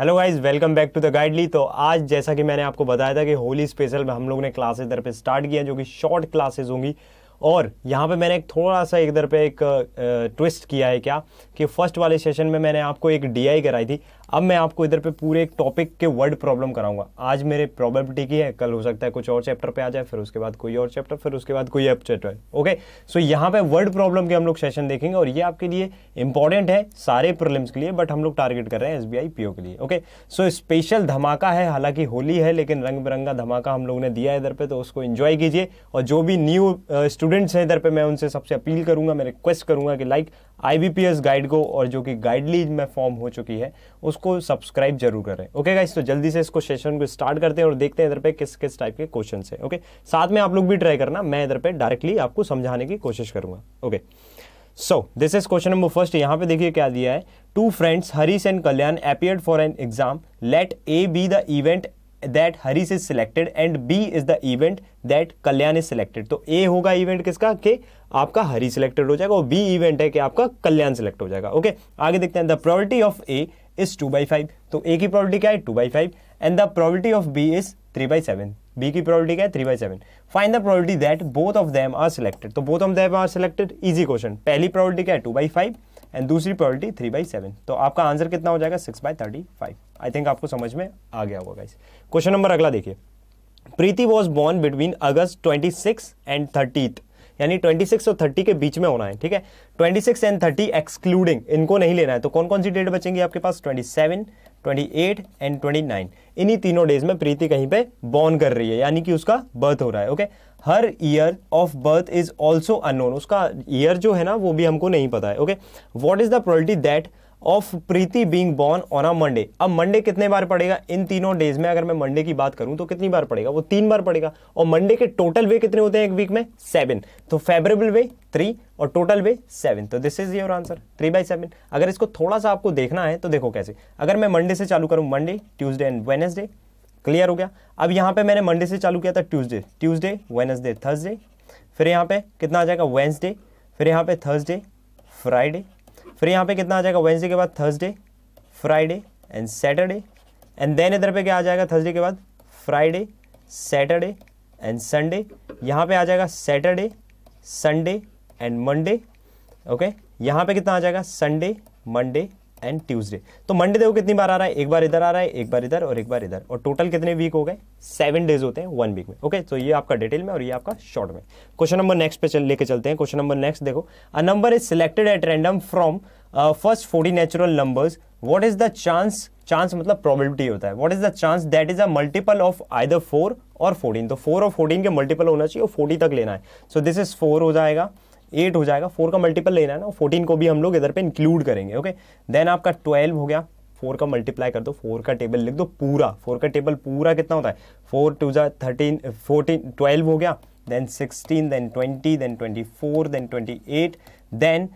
Hello guys welcome back to the Guidely तो आज जैसा कि मैंने आपको बताया था कि होली स्पेशल में हम लोग ने क्लास इधर पे स्टार्ट किया जो कि शॉर्ट क्लासेस होंगी और यहाँ पे मैंने एक थोड़ा सा इधर पे एक ट्विस्ट किया है क्या कि फर्स्ट वाले सेशन में मैंने आपको एक डीआई कराई थी अब मैं आपको इधर पे पूरे एक टॉपिक के वर्ड प्रॉब्लम कराऊंगा आज मेरे प्रोबेबिलिटी की है कल हो सकता है कुछ और चैप्टर पे आ जाए फिर उसके बाद कोई और चैप्टर फिर उसके बाद कोई चैप्टर ओके सो यहाँ पे वर्ड प्रॉब्लम के हम लोग सेशन देखेंगे और ये आपके लिए इंपॉर्टेंट है सारे प्रॉब्लम्स के लिए बट हम लोग टारगेट कर रहे हैं एस बी के लिए ओके सो स्पेशल धमाका है हालांकि होली है लेकिन रंग बिरंगा धमाका हम लोग ने दिया है इधर पर तो उसको इन्जॉय कीजिए और जो भी न्यू स्टूडेंट्स uh, हैं इधर पर मैं उनसे सबसे अपील करूंगा मैं रिक्वेस्ट करूंगा कि लाइक आई गाइड को और जो कि गाइडली में फॉर्म हो चुकी है उसको सब्सक्राइब जरूर करें ओके गाइस तो जल्दी से इसको सेशन को स्टार्ट करते हैं और देखते हैं इधर पे किस किस टाइप के क्वेश्चन है ओके साथ में आप लोग भी ट्राई करना मैं इधर पे डायरेक्टली आपको समझाने की कोशिश करूंगा okay so this is question number first यहाँ पे देखिए क्या दिया है two friends Harish and Kalyan appeared for an exam let A be the event that Harish is selected and B is the event that Kalyan is selected तो ए होगा event किसका कि आपका हरी सिलेक्टेड हो जाएगा और बी इवेंट है कि आपका कल्याण सिलेक्ट हो जाएगा ओके okay? आगे देखते हैं the probability of A is two by five तो ए की प्रॉवर्टी क्या है two by five and the probability of B is three by seven B की प्रॉवर्टी क्या है three by seven fine the probability that both of them are selected तो both of them are selected easy question पहली probability क्या है two by five and दूसरी priority three by seven तो आपका आंसर कितना हो जाएगा six by thirty five I think आपको समझ में आ गया होगा गाइस क्वेश्चन नंबर अगला देखिए Preeti was born between August twenty six and thirtieth यानी 26 और 30 के बीच में होना है ठीक है 26 एंड 30 एक्सक्लूडिंग इनको नहीं लेना है तो कौन कौन सी डेट बचेंगी आपके पास 27, 28 एंड 29 इन्हीं तीनों डेज में प्रीति कहीं पे बॉर्न कर रही है यानी कि उसका बर्थ हो रहा है okay her year of birth is also unknown उसका ईयर जो है ना वो भी हमको नहीं पता है okay what is the probability that of Preeti being born on a Monday अब मंडे कितने बार पड़ेगा इन तीनों डेज में अगर मैं मंडे की बात करूं तो कितनी बार पड़ेगा वो तीन बार पड़ेगा और मंडे के टोटल वे कितने होते हैं एक वीक में सेवन तो फेवरेबल वे थ्री और टोटल वे सेवन तो this is your answer three by seven अगर इसको थोड़ा सा आपको देखना है तो देखो कैसे अगर मैं मंडे से चालू करूँ Monday Tuesday and Wednesday clear हो गया अब यहाँ पे मैंने मंडे से चालू किया था ट्यूसडे ट्यूसडे वेनसडे थर्सडे फिर यहाँ पे कितना आ जाएगा वेंसडे फिर यहाँ पे थर्सडे फ्राइडे फिर यहाँ पे कितना आ जाएगा वेंसडे के बाद Thursday Friday and Saturday and then इधर पे क्या आ जाएगा थर्सडे के बाद फ्राइडे सैटरडे एंड संडे यहाँ पे आ जाएगा Saturday Sunday and Monday okay यहाँ पे कितना आ जाएगा संडे मंडे एंड ट्यूजडे तो मंडे देखो कितनी बार आ रहा है एक बार इधर आ रहा है एक बार इधर और एक बार इधर और टोटल कितने वीक हो गए सेवन डेज होते हैं वन वीक में ओके तो ये आपका डिटेल में और ये आपका शॉर्ट में क्वेश्चन नंबर नेक्स्ट पे चल लेके चलते हैं क्वेश्चन नंबर नेक्स्ट देखो a number is selected at random from first forty natural numbers what is the chance chance मतलब प्रॉबिलिटी होता है what is the chance that is a multiple of either four और fourteen तो four और fourteen के multiple होना चाहिए और फोर्टी तक लेना है सो दिस इज फोर हो जाएगा एट हो जाएगा फोर का मल्टीपल लेना है ना फोर्टीन को भी हम लोग इधर पे इंक्लूड करेंगे ओके देन आपका ट्वेल्व हो गया फोर का मल्टीप्लाई कर दो फोर का टेबल लिख दो पूरा फोर का टेबल पूरा कितना होता है फोर टू जा थर्टीन फोर्टीन ट्वेल्व हो गया then sixteen then twenty then twenty four then twenty eight then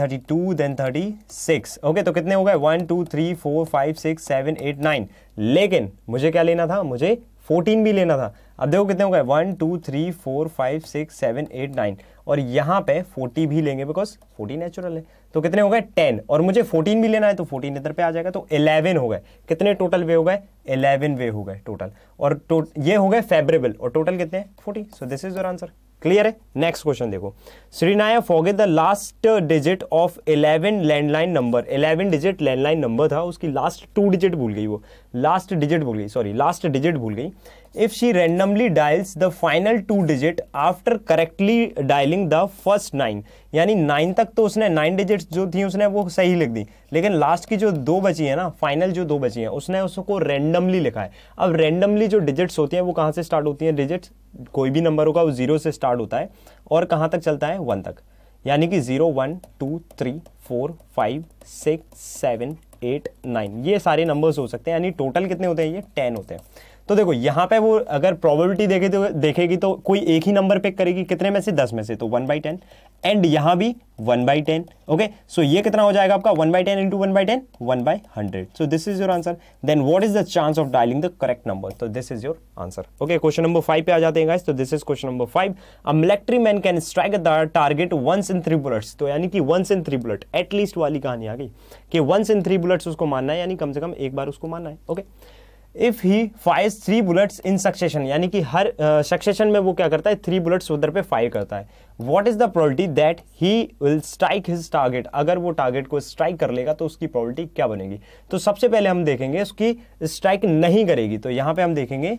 thirty two then thirty six okay तो कितने हो गए one two three four five six seven eight nine लेकिन मुझे क्या लेना था मुझे फोर्टीन भी लेना था अब देखो कितने हो गए one two three four five six seven eight nine और यहाँ पे फोर्टी भी लेंगे बिकॉज फोर्टी नेचुरल है तो कितने हो गए टेन और मुझे फोर्टीन भी लेना है तो फोर्टीन इधर पे आ जाएगा तो इलेवन हो गए कितने टोटल वे हो गए इलेवन वे हो गए टोटल और टो, ये हो गए फेवरेबल और टोटल कितने forty so this is your answer clear है नेक्स्ट क्वेश्चन देखो श्रीनाया forgot the last digit of 11 landline number 11 digit landline number था उसकी लास्ट टू डिजिट भूल गई वो लास्ट डिजिट भूल गई सॉरी लास्ट डिजिट भूल गई if she randomly dials the final two digit after correctly dialing the first nine यानी नाइन तक तो उसने नाइन डिजिट जो थी उसने वो सही लिख दी लेकिन लास्ट की जो दो बची है ना फाइनल जो दो बची है उसने उसको रेंडमली लिखा है अब रेंडमली जो डिजिट्स होती हैं वो कहाँ से स्टार्ट होती हैं डिजिट्स कोई भी नंबर होगा वो जीरो से स्टार्ट होता है और कहाँ तक चलता है वन तक यानी कि zero one two three four five six seven eight nine ये सारे नंबर्स हो सकते हैं यानी टोटल कितने होते हैं ये टेन होते हैं तो देखो यहाँ पे वो अगर प्रोबेबिलिटी देखे तो देखेगी तो कोई एक ही नंबर पिक करेगी कितने में से दस में से तो वन बाई टेन एंड यहाँ भी one by ten okay so ये कितना हो जाएगा आपका one by ten into one by ten one by hundred so this is your answer then what is the chance of dialing the correct number तो this is your answer okay question number five पे आ जाते हैं तो this is question number five a military man can strike the target once in three bullets तो यानी कि once in three bullet at least वाली कहानी आ गई कि वंस इन थ्री बुलेट्स उसको मानना है यानी कम से कम एक बार उसको मानना है okay okay? If he fires three bullets in succession यानी कि हर सक्सेशन में वो क्या करता है थ्री बुलेट्स उधर पे फायर करता है what is the probability that he will strike his target अगर वो टारगेट को स्ट्राइक कर लेगा तो उसकी प्रॉबर्टी क्या बनेगी तो सबसे पहले हम देखेंगे उसकी स्ट्राइक नहीं करेगी तो यहाँ पर हम देखेंगे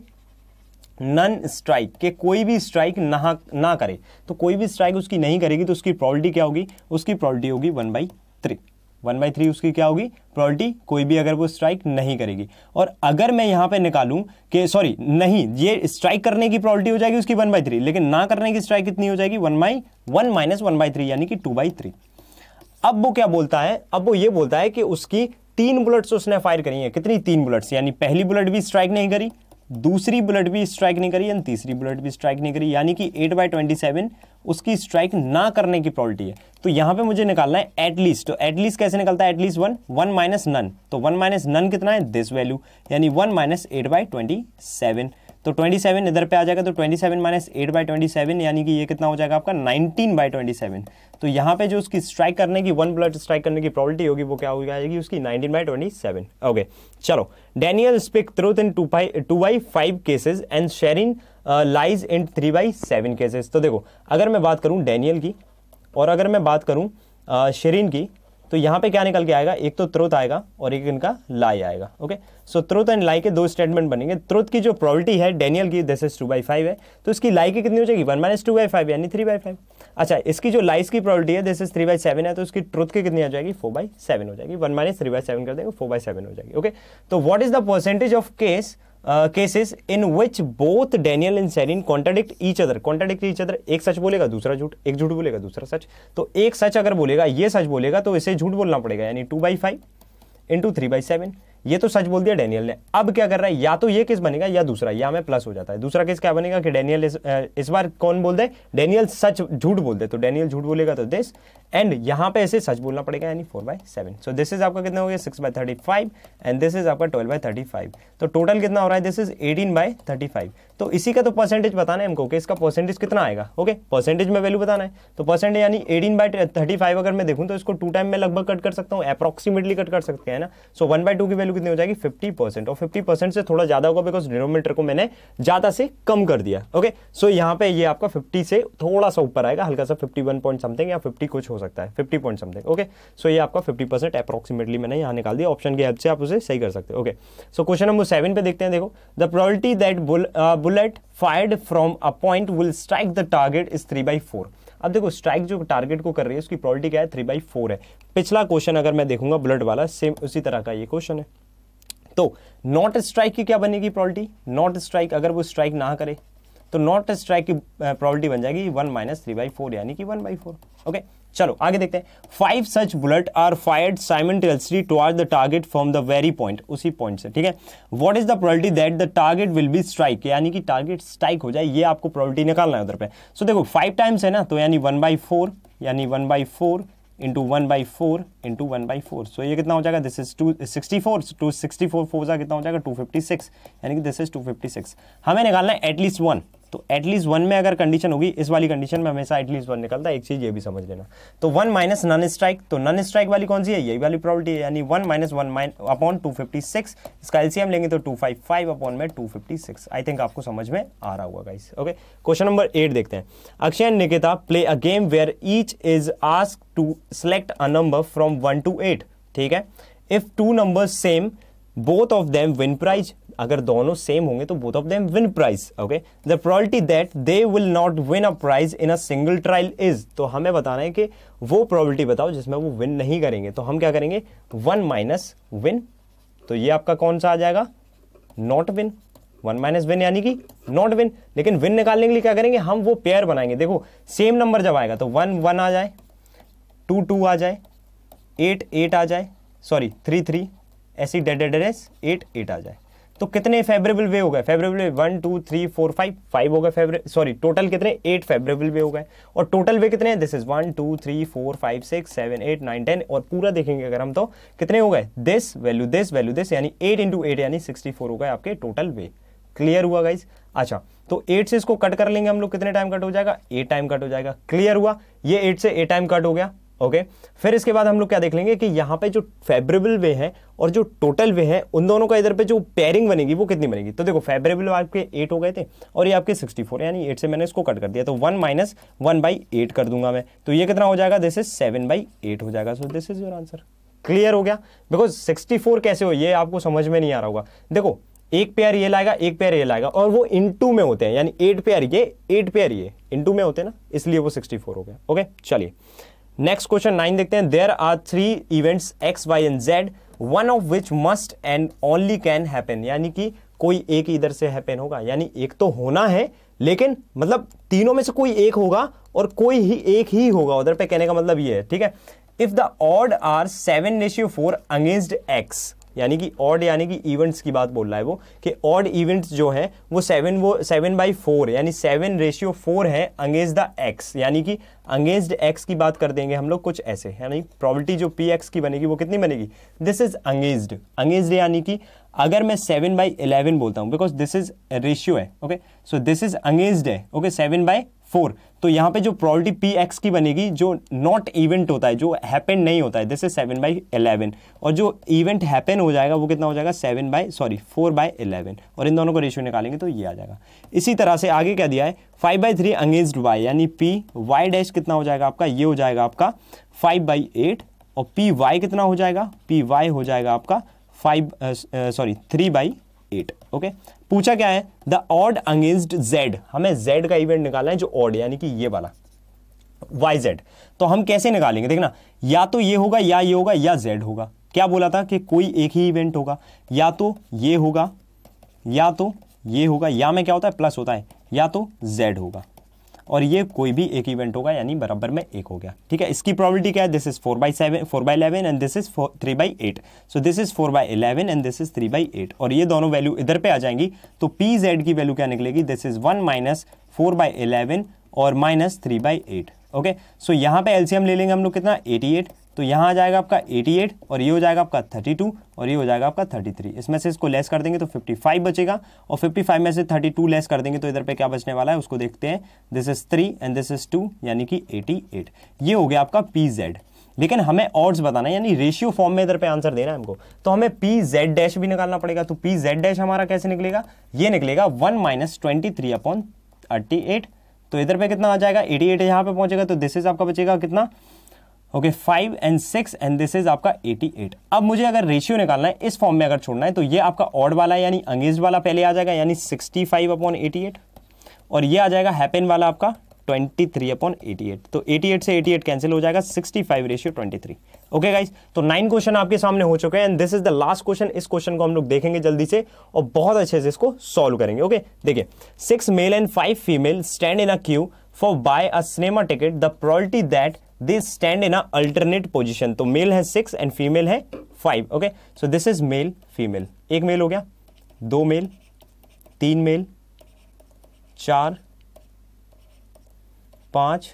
नन स्ट्राइक के कोई भी स्ट्राइक ना ना करे तो कोई भी स्ट्राइक उसकी नहीं करेगी तो उसकी प्रॉबलिटी क्या होगी उसकी प्रॉबलिटी होगी one by three one by three उसकी क्या होगी प्रॉपर्टी कोई भी अगर वो स्ट्राइक नहीं करेगी और अगर मैं यहाँ पे निकालूं कि सॉरी नहीं ये स्ट्राइक करने की प्रॉपर्टी हो जाएगी उसकी वन बाई थ्री लेकिन ना करने की स्ट्राइक कितनी हो जाएगी one by one minus one by three यानी कि टू बाई थ्री अब वो क्या बोलता है अब वो ये बोलता है कि उसकी तीन बुलेट्स उसने फायर करी है कितनी तीन बुलेट्स यानी पहली बुलेट भी स्ट्राइक नहीं करी दूसरी बुलेट भी स्ट्राइक नहीं करी एंड तीसरी बुलेट भी स्ट्राइक नहीं करी यानी कि एट बाई ट्वेंटी सेवन उसकी स्ट्राइक ना करने की प्रॉबर्टी है तो यहां पे मुझे निकालना है एटलीस्ट तो एटलीस्ट कैसे निकलता है at least one one minus none तो वन माइनस नन कितना है दिस वैल्यू यानी one minus eight by twenty seven तो 27 इधर पर आ जाएगा तो 27 seven minus eight by twenty seven यानी कि ये कितना हो जाएगा आपका 19 बाई ट्वेंटी सेवन तो यहाँ पे जो उसकी स्ट्राइक करने की वन ब्लड स्ट्राइक करने की प्रॉबिलिटी होगी वो क्या हो जाएगी उसकी 19 बाई ट्वेंटी सेवन ओके चलो Daniel speak truth in two by two by five cases and Sherin lies in three by seven cases तो देखो अगर मैं बात करूँ डैनियल की और अगर मैं बात करूँ शेरिन uh, की तो यहाँ पे क्या निकल के आएगा एक तो त्रुत आएगा और एक इनका लाई आएगा ओके सो त्रुत एंड लाई के दो स्टेटमेंट बनेंगे त्रुत की जो प्रॉबर्टी है डेनियल की this is two by five है तो इसकी लाई की कितनी हो जाएगी one minus two by five यानी थ्री बाई फाइव अच्छा इसकी जो लाइस की प्रॉबर्टी है this is three by seven है तो इसकी ट्रुथ की कितनी आ जाएगी फोर बाई सेवन हो जाएगी one minus three by seven कर देंगे फोर बाई सेवन हो जाएगी ओके तो what is the percentage of case cases in which both Daniel and Sherin contradict each other contradict each other एक सच बोलेगा दूसरा झूठ एक झूठ बोलेगा दूसरा सच तो एक सच अगर बोलेगा ये सच बोलेगा तो इसे झूठ बोलना पड़ेगा यानी two by five into three by seven ये तो सच बोल दिया डेनियल ने अब क्या कर रहा है या तो ये केस बनेगा या दूसरा या में प्लस हो जाता है दूसरा केस क्या बनेगा कि डेनियल इस, इस बार कौन बोल दे डेनियल सच झूठ बोल दे तो डेनियल झूठ बोलेगा तो दिस एंड यहां पे ऐसे सच बोलना पड़ेगा यानी four by seven so this is आपका कितना हो गया six by thirty five and this is आपका ट्वेल्व बाय थर्टी फाइव तो टोटल कितना हो रहा है this is eighteen by thirty five तो इसी का तो परसेंटेज बताना है हमको कि इसका परसेंटेज कितना आएगा ओके परसेंटेज में वैल्यू बताना है तो परसेंटेज यानी एटीन बाय थर्टी फाइव अगर मैं देखूँ तो इसको टू टाइम में लगभग कट कर सकता हूँ अप्रॉक्सीमेटली कट कर सकते हैं ना सो वन बाय टू की वैल्यू वैल्यू कितनी हो जाएगी 50 परसेंट और 50 परसेंट से थोड़ा ज़्यादा होगा बिकॉज डिनोमीटर को मैंने ज़्यादा से कम कर दिया ओके सो so, यहाँ पे ये आपका 50 से थोड़ा सा ऊपर आएगा हल्का सा 51 पॉइंट समथिंग या 50 कुछ हो सकता है 50 पॉइंट समथिंग ओके सो ये आपका 50 परसेंट अप्रॉक्सीमेटली मैंने यहाँ निकाल दिया ऑप्शन की हेल्प से आप उसे सही कर सकते okay so question number seven पे देखते हैं देखो the probability that bullet fired from a point will strike the target is three by four अब देखो स्ट्राइक जो टारगेट को कर रही है उसकी प्रॉलिटी क्या है थ्री बाई फोर है पिछला क्वेश्चन अगर मैं देखूंगा ब्लड वाला सेम उसी तरह का ये क्वेश्चन है तो नॉट स्ट्राइक की क्या बनेगी प्रॉबलिटी नॉट स्ट्राइक अगर वो स्ट्राइक ना करे तो नॉट स्ट्राइक की प्रॉबलिटी बन जाएगी one minus three by four यानी कि वन बाई फोर ओके चलो आगे देखते हैं five such bullets are fired simultaneously toward the target from the very point उसी पॉइंट से ठीक है what is the probability that the target will be strike यानी कि टारगेट स्ट्राइक हो जाए ये आपको प्रॉबलिटी निकालना है उधर पे सो so, देखो फाइव टाइम्स है ना तो यानी वन बाई फोर यानी one by four into one by four into one by four so ये कितना हो जाएगा this is two sixty four two sixty four four कितना हो जाएगा टू फिफ्टी सिक्स यानी कि this is two fifty six हमें निकालना है एटलीस्ट वन तो एटलीस्ट वन में अगर कंडीशन होगी इस वाली कंडीशन में हमेशा एटलीस्ट वन निकलता है एक चीज़ ये भी समझ लेना तो वन माइनस नन स्ट्राइक तो नन स्ट्राइक वाली कौन सी है यही वाली प्रॉपर्टी है यानी one minus one mine upon two fifty six इसका एलसीएम लेंगे तो टू फाइव फाइव अपॉन में two fifty six I think आपको समझ में आ रहा होगा guys okay question number eight देखते हैं Akshay and Nikita play a game where each is ask to select a number from one two eight ठीक है if two number same both of them win prize अगर दोनों सेम होंगे तो both of them win prize okay the probability that they will not win a prize in a single trial is तो हमें बताना है कि वो प्रॉबलिटी बताओ जिसमें वो विन नहीं करेंगे तो हम क्या करेंगे वन माइनस विन तो ये आपका कौन सा आ जाएगा not win one minus win यानी कि नॉट विन लेकिन विन निकालने के लिए क्या करेंगे हम वो पेयर बनाएंगे देखो सेम नंबर जब आएगा तो वन वन आ जाए टू टू आ जाए एट एट आ जाए सॉरी थ्री थ्री ऐसी डेड डेड एट एट आ जाए तो कितने फेवरेबल वे हो गए favourable way one two three four five five हो गए सॉरी टोटल कितने एट फेवरेबल वे हो गए और टोटल वे कितने this is one two three four five six seven eight nine ten और पूरा देखेंगे अगर हम तो कितने हो गए this value this value this यानी एट इंटू एट यानी सिक्सटी फोर हो गए आपके टोटल वे क्लियर हुआ गाइज अच्छा तो एट से इसको कट कर लेंगे हम लोग कितने टाइम कट हो जाएगा एट टाइम कट हो जाएगा क्लियर हुआ ये एट से एट टाइम कट हो गया ओके फिर इसके बाद हम लोग क्या देख लेंगे कि यहाँ पे जो फेवरेबल वे है और जो टोटल वे है उन दोनों का इधर पे जो पेयरिंग बनेगी वो कितनी बनेगी तो देखो फेवरेबल आपके एट हो गए थे और ये आपके सिक्सटी फोर यानी एट से मैंने इसको कट कर दिया तो one minus one by eight कर दूंगा मैं तो ये कितना हो जाएगा this is seven by eight हो जाएगा so this is your answer clear हो गया बिकॉज फोर कैसे हो ये आपको समझ में नहीं आ रहा होगा देखो एक पेयर ये लाएगा एक पेयर ये लाएगा और वो टू में होते हैं यानी एट पेयर ये एट पेयर ये टू में होते हैं ना इसलिए वो फोर हो गया ओके चलिए नेक्स्ट क्वेश्चन नाइन देखते हैं there are three events X Y and Z one of which must and only can happen यानी कि कोई एक इधर से हैपन होगा यानी एक तो होना है लेकिन मतलब तीनों में से कोई एक होगा और कोई ही एक ही होगा उधर पे कहने का मतलब ये है ठीक है if the odd are seven ratio four against X यानी कि ऑड यानी कि इवेंट्स की बात बोल रहा है वो कि ऑड इवेंट्स जो है वो सेवन वो सेवन बाई फोर यानी सेवन रेशियो फोर है अगेंस्ट द एक्स यानी कि अगेंस्ट एक्स की बात कर देंगे हम लोग कुछ ऐसे यानी प्रॉबर्टी जो पी एक्स की बनेगी वो कितनी बनेगी दिस इज अंगेज्ड अंगेज्ड यानी कि अगर मैं सेवन बाई इलेवन बोलता हूँ बिकॉज दिस इज रेशियो है okay so this is against है ओके सेवन बाई फोर तो यहाँ पे जो प्रॉपर्टी पी एक्स की बनेगी जो नॉट इवेंट होता है जो हैपन नहीं होता है this is seven by eleven और जो इवेंट हैपन हो जाएगा वो कितना हो जाएगा seven by sorry four by eleven और इन दोनों को रेशियो निकालेंगे तो ये आ जाएगा इसी तरह से आगे क्या दिया है five by three against Y यानी पी वाई डैश कितना हो जाएगा आपका ये हो जाएगा आपका फाइव बाई एट और पी वाई कितना हो जाएगा पी वाई हो जाएगा आपका five sorry three by eight okay पूछा क्या है द ऑड अगेंस्ट जेड हमें जेड का इवेंट निकालना है जो ऑड यानी कि ये वाला वाई जेड तो हम कैसे निकालेंगे देखना या तो ये होगा या ये होगा या जेड होगा क्या बोला था कि कोई एक ही इवेंट होगा या तो ये होगा या तो ये होगा या में क्या होता है प्लस होता है या तो जेड होगा और ये कोई भी एक इवेंट होगा यानी बराबर में एक हो गया ठीक है इसकी प्रॉबिलिटी क्या है this is four by seven four by eleven and this is three by eight so this is four by eleven and this is three by eight और ये दोनों वैल्यू इधर पे आ जाएंगी तो पी जेड की वैल्यू क्या निकलेगी this is one minus four by eleven और minus three by eight okay so यहाँ पे एलसीएम ले लेंगे हम लोग कितना एटी एट तो यहाँ आ जाएगा आपका 88 और ये हो जाएगा आपका 32 और ये हो जाएगा आपका 33 इसमें से इसको लेस कर देंगे तो 55 बचेगा और 55 में से 32 लेस कर देंगे तो इधर पे क्या बचने वाला है उसको देखते हैं this is three and this is two यानी कि 88 ये हो गया आपका पी जेड लेकिन हमें ऑर्ड्स बताना है यानी रेशियो फॉर्म में इधर पे आंसर देना है हमको तो हमें पी जेड डैश भी निकालना पड़ेगा तो पी जेड डैश हमारा कैसे निकलेगा ये निकलेगा one minus twenty three upon thirty eight तो इधर पे कितना आ जाएगा एटी एट यहाँ पे पहुंचेगा तो दिस इज आपका बचेगा कितना okay five and six and this is आपका एटी एट अब मुझे अगर रेशियो निकालना है इस फॉर्म में अगर छोड़ना है तो ये आपका ऑड वाला यानी अंगेज वाला पहले आ जाएगा यानी sixty five upon eighty eight और ये आ जाएगा हैपेन वाला आपका twenty three upon eighty eight तो एटी एट से एटी एट कैंसिल हो जाएगा sixty five ratio twenty three okay guys तो नाइन क्वेश्चन आपके सामने हो चुके हैं and this is the last question इस क्वेश्चन को हम लोग देखेंगे जल्दी से और बहुत अच्छे से इसको सॉल्व करेंगे ओके देखिए six male and five female stand in a queue for buy a cinema ticket the probability that they stand in a alternate position तो मेल है सिक्स एंड फीमेल है five okay so this is male female एक male हो गया दो mail तीन mail चार पांच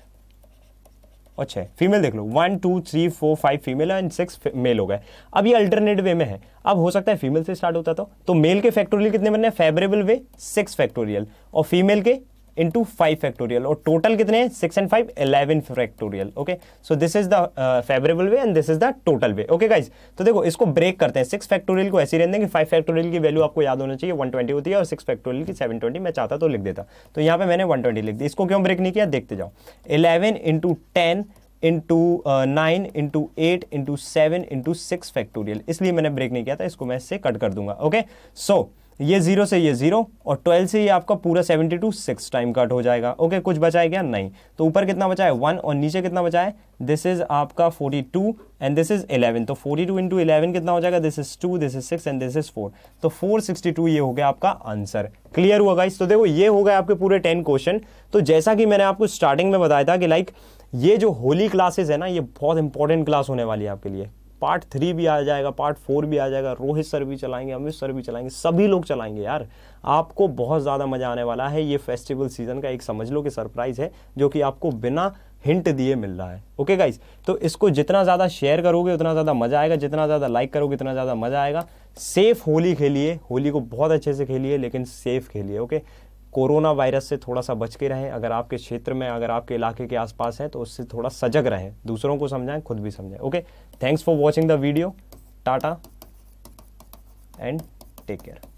और छह फीमेल देख लो one two three four five female and six male हो गए अब ये अल्टरनेट वे में है अब हो सकता है फीमेल से स्टार्ट होता तो मेल तो के फैक्टोरियल कितने बनने फेवरेबल वे सिक्स फैक्टोरियल और फीमेल के इंटू फाइव फैक्टोरियल और टोटल कितने हैं six and five eleven factorial okay so this is the favourable way and this is the total way okay guys तो देखो इसको ब्रेक करते हैं सिक्स फैक्टोरियल को ऐसे रहने कि फाइव फैक्टोरियल की वैल्यू आपको याद होना चाहिए वन ट्वेंटी होती है और सिक्स फैक्टोरियल की सेवन ट्वेंटी मैं चाहता तो लिख देता तो यहाँ पे मैंने वन ट्वेंटी लिख दी इसको क्यों ब्रेक नहीं किया देखते जाओ eleven into ten into nine into eight into seven into six factorial इसलिए मैंने ब्रेक नहीं किया था इसको मैं इससे कट कर दूंगा ओके सो so, ये जीरो से ये जीरो और ट्वेल्व से ये आपका पूरा seventy two six time cut हो जाएगा ओके कुछ बचाए क्या नहीं तो ऊपर कितना बचा है वन और नीचे कितना बचा है दिस इज आपका forty two and this is eleven तो फोर्टी टू इंटू इलेवन कितना हो जाएगा this is two this is six and this is four तो फोर सिक्सटी टू ये हो गया आपका आंसर क्लियर हुआ गाइस तो देखो ये हो गया आपके पूरे टेन क्वेश्चन तो जैसा कि मैंने आपको स्टार्टिंग में बताया था कि लाइक ये जो होली क्लासेस है ना ये बहुत इंपॉर्टेंट क्लास होने वाली है आपके लिए पार्ट थ्री भी आ जाएगा पार्ट फोर भी आ जाएगा रोहित सर भी चलाएंगे अमित सर भी चलाएंगे सभी लोग चलाएंगे यार आपको बहुत ज़्यादा मज़ा आने वाला है ये फेस्टिवल सीज़न का एक समझ लो कि सरप्राइज़ है जो कि आपको बिना हिंट दिए मिल रहा है ओके गाइज तो इसको जितना ज़्यादा शेयर करोगे उतना ज़्यादा मज़ा आएगा जितना ज़्यादा लाइक करोगे उतना ज़्यादा मज़ा आएगा सेफ होली खेलिए होली को बहुत अच्छे से खेलिए लेकिन सेफ खेलिए ओके कोरोना वायरस से थोड़ा सा बच के रहें अगर आपके क्षेत्र में अगर आपके इलाके के आसपास हैं तो उससे थोड़ा सजग रहें दूसरों को समझाएं खुद भी समझाएं okay thanks for watching the video tata and take care